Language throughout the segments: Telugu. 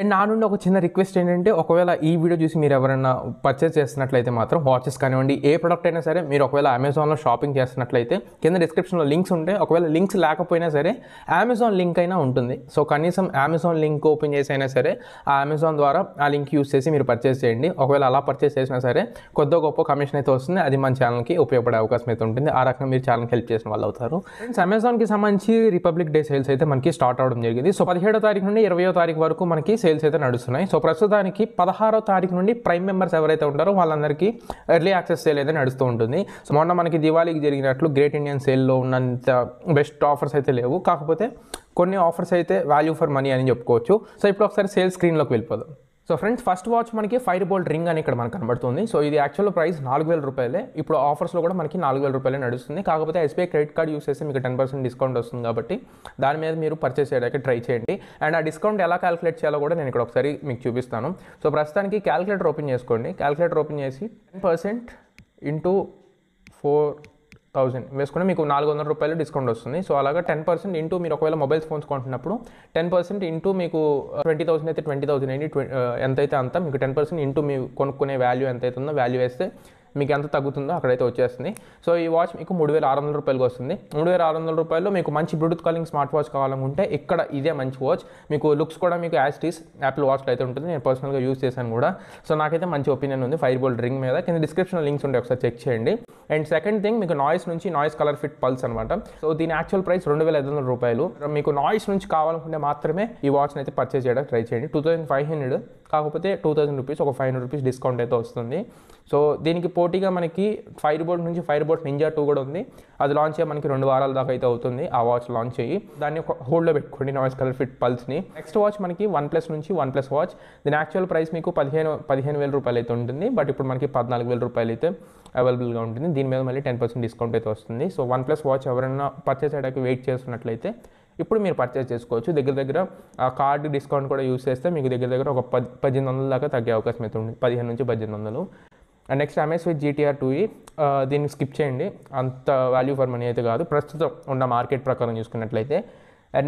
అండ్ నా నుండి ఒక చిన్న రిక్వెస్ట్ ఏంటంటే ఒకవేళ ఈ వీడియో చూసి మీరు ఎవరైనా పర్చేస్ చేస్తున్నట్లయితే మాత్రం వాచెస్ కానివ్వండి ఏ ప్రొడక్ట్ అయినా సరే మీరు ఒకవేళ అమెజాన్లో షాపింగ్ చేస్తున్నట్లయితే కింద డిస్క్రిప్షన్లో లింక్స్ ఉంటాయి ఒకవేళ లింక్స్ లేకపోయినా సరే అమెజాన్ లింక్ అయినా ఉంటుంది సో కనీసం అమెజాన్ లింక్ ఓపెన్ చేసి అయినా సరే ఆ అమెజాన్ ద్వారా ఆ లింక్ యూస్ చేసి మీరు పర్చేస్ చేయండి ఒకవేళ అలా పర్చేస్ చేసినా సరే కొద్ది గొప్ప కమిషన్ అయితే వస్తుంది అది మన ఛానల్కి ఉపయోగపడే అవకాశం అయితే ఉంటుంది ఆ రకంగా మీరు ఛానల్కి హెల్ప్ చేసిన వాళ్ళు అవుతారు ఫ్రెండ్స్ అమెజాన్కి సంబంధించి రిపబ్లిక్ డే సేల్స్ అయితే మనకి స్టార్ట్ అవడం జరిగింది సో పదిహేడో తారీఖు నుండి ఇరవయో తారీఖు వరకు మనకి సేల్స్ అయితే నడుస్తున్నాయి సో ప్రస్తుతానికి పదహారో తారీఖు నుండి ప్రైమ్ మెంబర్స్ ఎవరైతే ఉంటారో వాళ్ళందరికీ ఎర్లీ యాక్సెస్ సేల్ అయితే నడుస్తూ ఉంటుంది సో మొన్న మనకి దివాళీకి జరిగినట్లు గ్రేట్ ఇండియన్ సేల్లో ఉన్నంత బెస్ట్ ఆఫర్స్ అయితే లేవు కాకపోతే కొన్ని ఆఫర్స్ అయితే వాల్యూ ఫర్ మనీ అని చెప్పుకోవచ్చు సో ఇప్పుడు ఒకసారి సేల్స్ స్క్రీన్లోకి వెళ్ళిపోదాం సో ఫ్రెండ్స్ ఫస్ట్ వాచ్ మనకి ఫైర్ బోల్ట్ రింగ్ అని ఇక్కడ మనకు కనబడుతుంది సో ఇది యాక్చువల్ ప్రైస్ నాలుగు వేల రూపాయలే ఇప్పుడు ఆఫర్స్లో కూడా మనకి నాలుగు వేల రూపాయలే నడుస్తుంది కాకపోతే ఎస్బీఐ క్రెడిట్ కార్డ్ యూస్ చేస్తే మీకు టెన్ పర్సెంట్ డిస్కౌంట్ వస్తుంది కాబట్టి దాని మీద మీరు పర్చేస్ చేయడానికి ట్రై చేయండి అండ్ ఆ డిస్కౌంట్ ఎలా క్యాలిక్యులేట్ చేయాలో కూడా నేను ఇక్కడ ఒకసారి మీకు చూపిస్తాను సో ప్రస్తుతానికి క్యాలిక్యులేటర్ ఓపెన్ చేసుకోండి క్యాలిక్యులేటర్ ఓపెన్ చేసి ten percent into four thousand వేసుకుంటే మీకు నాలుగు వందల రూపాయలు డిస్కౌంట్ వస్తుంది సో అలాగా టెన్ పర్సెంట్ ఇంటూ మీరు ఒకవేళ మొబైల్స్ ఫోన్స్ కొంటున్నప్పుడు టెన్ పర్సెంట్ ఇంటూ మీకు ట్వంటీ థౌసండ్ అయితే ట్వంటీ థౌసండ్ అయింది ఎంతైతే అంత మీకు టెన్ పర్సెంట్ ఇంటూ మీ కొనుక్కునే వాల్యూ ఎంత అవుతుందో వాల్యూ వేస్తే మీకు ఎంత తగ్గుతుందో అక్కడైతే వచ్చేస్తుంది సో ఈ వాచ్ మీకు మూడు వేల ఆరు వందల రూపాయలకి వస్తుంది మూడు వేల ఆరు వందల రూపాయలు మీకు మంచి బ్లూటూత్ కాలింగ్ స్మార్ట్ వాచ్ కావాలనుకుంటే ఇక్కడ ఇదే మంచి వాచ్ మీకు లుక్స్ కూడా మీకు యాస్టీస్ యాపిల్ వాచ్లో అయితే ఉంటుంది నేను పర్సనల్గా యూస్ చేశాను కూడా సో నాకైతే మంచి ఒపీనియన్ ఉంది ఫైర్ బోల్డ్ రింగ్ మీద కింద డిస్క్రిప్షన్లో లింక్స్ ఉంటాయి ఒకసారి చెక్ చేయండి అండ్ సెకండ్ థింగ్ మీకు నాయిస్ నుంచి నాయిస్ కలర్ ఫిట్ పల్స్ అనమాట సో దీని యాక్చువల్ ప్రైస్ రెండు వేల ఐదు వందల రూపాయలు మీకు నాయిస్ నుంచి కావాలనుకుంటే మాత్రమే ఈ వాచ్ని అయితే పర్చేస్ చేయడం ట్రై చేయండి టూ థౌసండ్ ఫైవ్ హండ్రెడ్ కాకపోతే టూ థౌసండ్ రూపీస్ ఒక ఫైవ్ హండ్రెడ్ రూపీస్ డిస్కౌంట్ అయితే వస్తుంది సో దీనికి పోటీగా మనకి ఫైర్ బోర్డ్ నుంచి ఫైర్ బోర్డ్ నింజా టూ కూడా ఉంది అది లాంచ్ అయ్యి మనకి రెండు వారాల దాకా అయితే అవుతుంది ఆ వాచ్ లాంచ్ అయ్యి దాన్ని ఒక హోల్డ్లో పెట్టుకోండి నాయిస్ కలర్ ఫిట్ పల్స్ని నెక్స్ట్ వాచ్ మనకి వన్ ప్లస్ నుంచి వన్ ప్లస్ వాచ్ దీని యాక్చువల్ ప్రైస్ మీకు పదిహేను పదిహేను వేల రూపాయలు అయితే ఉంటుంది బట్ ఇప్పుడు మనకి పద్నాలుగు వేల రూపాయలు అయితే అవైలబుల్గా ఉంటుంది దీని మీద మళ్ళీ టెన్ పర్సెంట్ డిస్కౌంట్ అయితే వస్తుంది సో వన్ ప్లస్ వాచ్ ఎవరైనా పర్చేస్ అయ్యాక వెయిట్ చేస్తున్నట్లయితే ఇప్పుడు మీరు పర్చేస్ చేసుకోవచ్చు దగ్గర దగ్గర ఆ కార్డు డిస్కౌంట్ కూడా యూస్ చేస్తే మీకు దగ్గర దగ్గర ఒక పది పద్దెనిమిది వందల దాకా తగ్గే అవకాశం అయితే ఉంది పదిహేను నుంచి పద్దెనిమిది వందలు and next MS with GTR two E దీన్ని స్కిప్ చేయండి అంత వాల్యూ ఫర్ మనీ అయితే కాదు ప్రస్తుతం ఉన్న మార్కెట్ ప్రకారం చూసుకున్నట్లయితే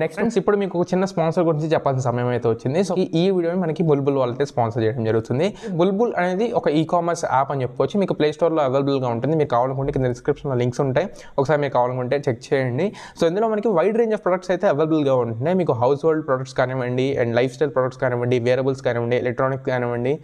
నెక్స్ట్ ఫ్రెండ్స్ ఇప్పుడు మీకు ఒక చిన్న స్పాన్సర్ గురించి చెప్పాల్సిన సమయం అయితే వచ్చింది సో ఈ వీడియో మనకి బుల్బుల్ వాళ్ళతో స్పాన్సర్ చేయడం జరుగుతుంది బుల్బుల్ అనేది ఒక ఈ కామర్స్ యాప్ అని చెప్పుకోవచ్చు మీకు ప్లే స్టోర్లో అవైలబుల్గా ఉంటుంది మీకు కావాలనుకుంటే కింద డిస్క్రిప్షన్లో లింక్స్ ఉంటాయి ఒకసారి మీరు కావాలనుకుంటే చెక్ చేయండి సో ఇందులో మనకి వైడ్ రేంజ్ ఆఫ్ ప్రొడక్ట్స్ అయితే అవైలబుల్గా ఉంటున్నాయి మీకు హౌస్ హోల్డ్ ప్రొడక్ట్స్ కానివ్వండి అండ్ లైఫ్ స్టైల్ ప్రొడక్ట్స్ కానివ్వండి వేరబుల్స్ కానివ్వండి ఎలక్ట్రానిక్స్ కానివ్వండి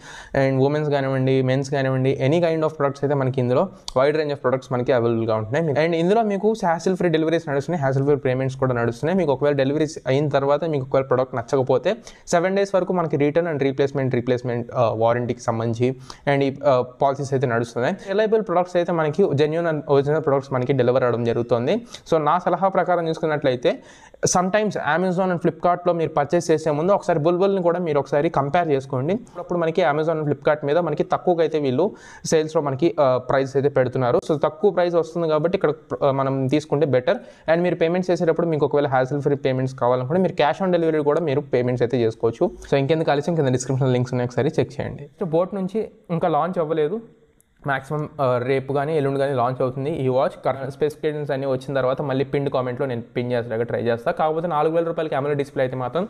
అండ్ ఉమెన్స్ కానివ్వండి మెన్స్ కానివ్వండి ఎనీ కైండ్ ఆఫ్ ప్రొడక్ట్స్ అయితే మనకి ఇందులో వైడ్ రేంజ్ ఆఫ్ ప్రొడక్ట్స్ మనకి అవైలబుల్గా ఉంటున్నాయి అండ్ ఇందులో మీకు హ్యాసిల్ ఫ్రీ డెలివరీస్ నడుస్తున్నాయి హ్యాసిల్ ఫ్రీ పేమెంట్స్ కూడా నడుస్తున్నాయి మీకు ఒకవేళ ఒకవేళ డెలివరీ అయిన తర్వాత మీకు ఒకవేళ ప్రోడక్ట్ నచ్చకపోతే సెవెన్ డేస్ వరకు మనకి రిటర్న్ అండ్ రీప్లేస్మెంట్ రీప్లేస్మెంట్ వారంటీకి సంబంధించి అండ్ ఈ పాలసీస్ uh, అయితే నడుస్తున్నాయి రిలయబుల్ ప్రొడక్ట్స్ అయితే మనకి జెన్యున్ అండ్ ఒరిజినల్ ప్రొడక్ట్స్ మనకి డెలివర్ అవడం జరుగుతుంది సో నా సలహా ప్రకారం చూసుకున్నట్లయితే సమ్ టైమ్స్ అమెజాన్ అండ్ ఫ్లిప్కార్ట్లో మీరు పర్చేస్ చేసే ముందు ఒకసారి బుల్బుల్ని కూడా మీరు ఒకసారి కంపేర్ చేసుకోండి అప్పుడు మనకి అమెజాన్ అండ్ ఫ్లిప్కార్ట్ మీద మనకి తక్కువగా అయితే వీళ్ళు సేల్స్లో మనకి ప్రైస్ uh, అయితే పెడుతున్నారు సో తక్కువ ప్రైస్ వస్తుంది కాబట్టి ఇక్కడ uh, మనం తీసుకుంటే బెటర్ అండ్ మీరు పేమెంట్ చేసేటప్పుడు మీకు ఒకవేళ హ్యాసిల్ ఫ్రీ పేమెంట్స్ కావాలనుకుంటే మీరు క్యాష్ ఆన్ డెలివరీ కూడా మీరు పేమెంట్స్ అయితే చేసుకోవచ్చు సో ఇంకెందుకు కలిసి కింద డిస్క్రిప్షన్ లింక్స్ ఉన్నాయి ఒకసారి చెక్ చేయండి సో బోట్ నుంచి ఇంకా లాంచ్ అవ్వలేదు మాక్సిమం రేపు కానీ ఎల్లుండి కానీ లాంచ్ అవుతుంది ఈ వాచ్ కరెంట్ స్పెసిఫికేషన్స్ అన్ని వచ్చిన తర్వాత మళ్ళీ పిండ్ కామెంట్లో నేను పిన్ చేసేలాగా ట్రై చేస్తాను కాకపోతే నాలుగు వేల రూపాయలకి కెమెరా డిస్ప్లే అయితే మాత్రం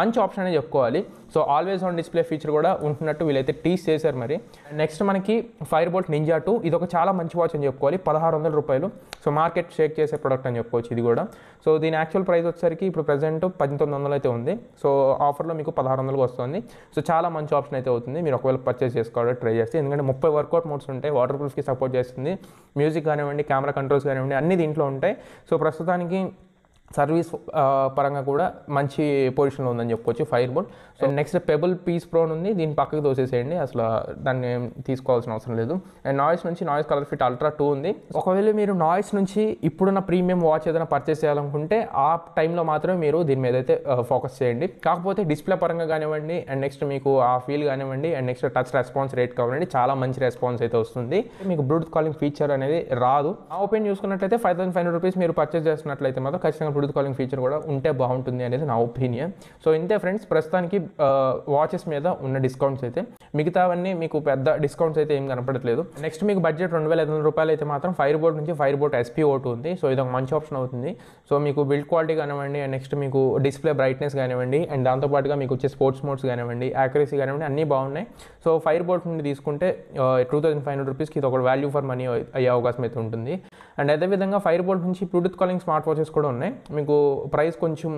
మంచి ఆప్షన్ అనేది చెప్పుకోవాలి so always on display feature కూడా ఉంటున్నట్టు వీళ్ళైతే టీస్ చేశారు మరి నెక్స్ట్ మనకి ఫైర్ బోల్ట్ నింజా టూ ఇది ఒక చాలా మంచి వాచ్ అని చెప్పుకోవాలి పదహారు వందల రూపాయలు సో మార్కెట్ షేక్ చేసే ప్రోడక్ట్ అని చెప్పుకోవచ్చు ఇది కూడా సో దీని యాక్చువల్ ప్రైస్ వచ్చేసరికి ఇప్పుడు ప్రజెంట్ పద్దెనిమిది వందలు అయితే ఉంది సో ఆఫర్లో మీకు పదహారు వందలకు వస్తుంది సో చాలా మంచి ఆప్షన్ అయితే అవుతుంది మీరు ఒకవేళ పర్చేస్ చేసుకోవాలి ట్రై చేస్తే ఎందుకంటే ముప్పై వర్కౌట్ మోడ్స్ ఉంటాయి వాటర్ ప్రూఫ్కి సపోర్ట్ చేస్తుంది మ్యూజిక్ కానివ్వండి కెమెరా కంట్రోల్స్ కానివ్వండి అన్ని దీంట్లో ఉంటాయి సో ప్రస్తుతానికి సర్వీస్ పరంగా కూడా మంచి పొజిషన్లో ఉందని చెప్పుకోవచ్చు fire bolt so next Pebble peace pro ఉంది దీని పక్కకు తోసేసేయండి అసలు దాన్ని తీసుకోవాల్సిన అవసరం లేదు అండ్ నాయిస్ నుంచి Noise ColorFit Ultra two ఉంది ఒకవేళ మీరు నాయిస్ నుంచి ఇప్పుడున్న ప్రీమియం వాచ్ ఏదైనా పర్చేస్ చేయాలనుకుంటే ఆ టైంలో మాత్రమే మీరు దీని మీద అయితే ఫోకస్ చేయండి కాకపోతే డిస్ప్లే పరంగా కానివ్వండి అండ్ నెక్స్ట్ మీకు ఆ ఫీల్ కానివ్వండి and next touch response rate కానివ్వండి చాలా మంచి రెస్పాన్స్ అయితే వస్తుంది మీకు బ్లూటూత్ కాలింగ్ ఫీచర్ అనేది రాదు ఆ ఓపెన్ చూసుకున్నట్లయితే five thousand five hundred rupees మీరు పర్చేస్ చేసినట్లయితే మాత్రం ఖచ్చితంగా బ్లూటూత్ కాలింగ్ ఫీచర్ కూడా ఉంటే బాగుంటుంది అనేది నా ఒపీనియన్ సో ఇంతే ఫ్రెండ్స్ ప్రస్తుతానికి వాచెస్ మీద ఉన్న డిస్కౌంట్స్ అయితే మిగతావన్నీ మీకు పెద్ద డిస్కౌంట్స్ అయితే ఏం కనపడట్లేదు నెక్స్ట్ మీకు బడ్జెట్ రెండు వేల ఐదు వందల రూపాయలు అయితే మాత్రం ఫైర్ బోర్డ్ నుంచి ఫైర్ బోర్డ్ ఎస్పీ ఓటు ఉంది సో ఇది ఒక మంచి ఆప్షన్ అవుతుంది సో మీకు బిల్డ్ క్వాలిటీ కానివ్వండి అండ్ నెక్స్ట్ మీకు డిస్ప్లే బ్రైట్నెస్ కానివ్వండి అండ్ దాంతోపాటుగా మీకు వచ్చే స్పోర్ట్స్ మోడ్స్ కానివ్వండి యాక్యురసీ కానివ్వండి అన్నీ బాగున్నాయి సో ఫైర్ బోర్డ్ నుండి తీసుకుంటే టూ థౌసండ్ ఫైవ్ హండ్రెడ్ రూపీస్కి ఇది ఒక వాల్యూ ఫర్ మనీ అయ్యే అవకాశం అయితే ఉంటుంది అండ్ అదేవిధంగా ఫైర్ బోర్డ్ నుంచి బ్లూటూత్ కాలింగ్ స్మార్ట్ వాచెస్ కూడా ఉన్నాయి మీకు ప్రైస్ కొంచెం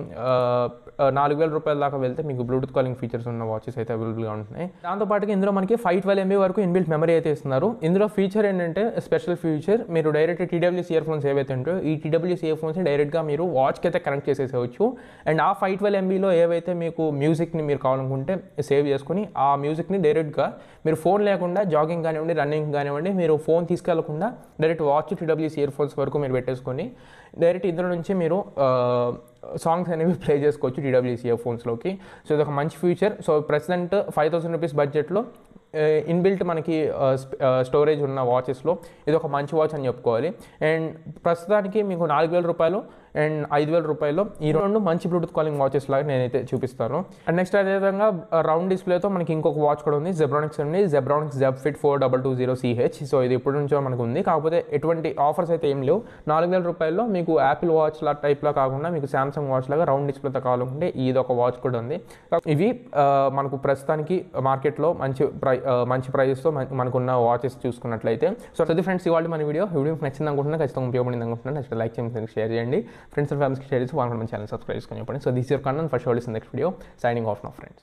నాలుగు వేల రూపాయల దాకా వెళ్తే మీకు బ్లూటూత్ కాలింగ్ ఫీచర్స్ ఉన్న వాచెస్ అయితే అవైలబుల్గా ఉంటున్నాయి దాంతోపాటుగా ఇందులో మనకి ఫైవ్ ట్వెల్వ్ ఎంబీ వరకు ఇన్బిల్ట్ మెమరీ అయితే ఇస్తున్నారు ఇందులో ఫీచర్ ఏంటంటే స్పెషల్ ఫీచర్ మీరు డైరెక్ట్ టీడబ్ల్యూస్ ఇయర్ ఫోన్స్ ఏవైతే ఉంటాయో ఈ టీడబ్ల్యూసీ ఇయర్ ఫోన్స్ని డైరెక్ట్గా మీరు వాచ్కి అయితే కనెక్ట్ చేసేసేవచ్చు అండ్ ఆ ఫైవ్ ట్వెల్వ్ ఎంబీలో ఏవైతే మీకు మ్యూజిక్ని మీరు కావాలనుకుంటే సేవ్ చేసుకుని ఆ మ్యూజిక్ని డైరెక్ట్గా మీరు ఫోన్ లేకుండా జాగింగ్ కానివ్వండి రన్నింగ్ కానివ్వండి మీరు ఫోన్ తీసుకెళ్లకుండా direct watch TWC earphones వరకు మీరు పెట్టేసుకొని డైరెక్ట్ ఇద్దరు నుంచి మీరు సాంగ్స్ అనేవి ప్లే చేసుకోవచ్చు డిడబ్ల్యూసీ ఫోన్స్లోకి సో ఇది ఒక మంచి future so president five thousand rupees బడ్జెట్లో ఇన్బిల్ట్ మనకి స్టోరేజ్ ఉన్న వాచెస్లో ఇది ఒక మంచి వాచ్ అని చెప్పుకోవాలి అండ్ ప్రస్తుతానికి మీకు నాలుగు వేల రూపాయలు అండ్ ఐదు వేల రూపాయలు ఈ రెండు మంచి బ్లూటూత్ కాలింగ్ వాచెస్ లాగా నేనైతే చూపిస్తాను అండ్ నెక్స్ట్ అదేవిధంగా రౌండ్ డిస్ప్లేతో మనకి ఇంకొక వాచ్ కూడా ఉంది జెబ్రానిక్స్ అండి Zebronics Zeb fit four double two zero C H so ఇప్పటి నుంచో మనకు ఉంది కాకపోతే ఎటువంటి ఆఫర్స్ అయితే ఏం లేవు నాలుగు వేల రూపాయల్లో మీకు యాపిల్ వాచ్ లా టైప్లో కాకుండా మీకు శాంసంగ్ వాచ్ లాగా రౌండ్ డిస్ప్లేతో కావాలంటే ఇది ఒక వాచ్ కూడా ఉంది ఇవి మనకు ప్రస్తుతానికి మార్కెట్లో మంచి ప్రై మంచి ప్రైజెస్తో మనకున్న వాచెస్ చూసుకున్నట్లయితే సో అది ఫ్రెండ్స్ ఇవాళ మన వీడియో వీడియో నచ్చింది అనుకుంటున్నా ఖచ్చితంగా ఉపయోగపడింది అనుకుంటున్నాను నచ్చితే లైక్ చేయండి షేర్ చేయండి friends and family, share this one channel subscribe so this is your content for sure is in the next video signing off now friends